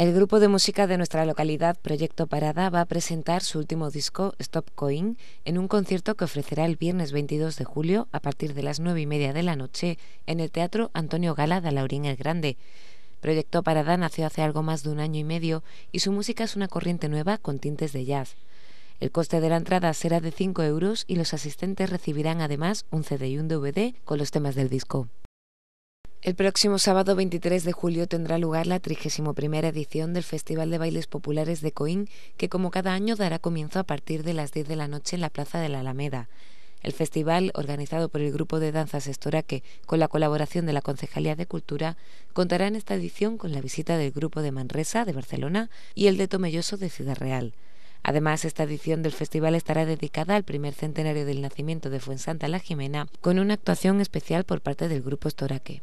El grupo de música de nuestra localidad, Proyecto Parada, va a presentar su último disco, Stop Coin, en un concierto que ofrecerá el viernes 22 de julio a partir de las 9 y media de la noche en el Teatro Antonio Gala de Laurín el Grande. Proyecto Parada nació hace algo más de un año y medio y su música es una corriente nueva con tintes de jazz. El coste de la entrada será de 5 euros y los asistentes recibirán además un CD y un DVD con los temas del disco. El próximo sábado 23 de julio tendrá lugar la 31 edición del Festival de Bailes Populares de Coín, que como cada año dará comienzo a partir de las 10 de la noche en la Plaza de la Alameda. El festival, organizado por el Grupo de Danzas Estoraque con la colaboración de la Concejalía de Cultura, contará en esta edición con la visita del Grupo de Manresa de Barcelona y el de Tomelloso de Ciudad Real. Además, esta edición del festival estará dedicada al primer centenario del nacimiento de Fuensanta la Jimena, con una actuación especial por parte del Grupo Estoraque.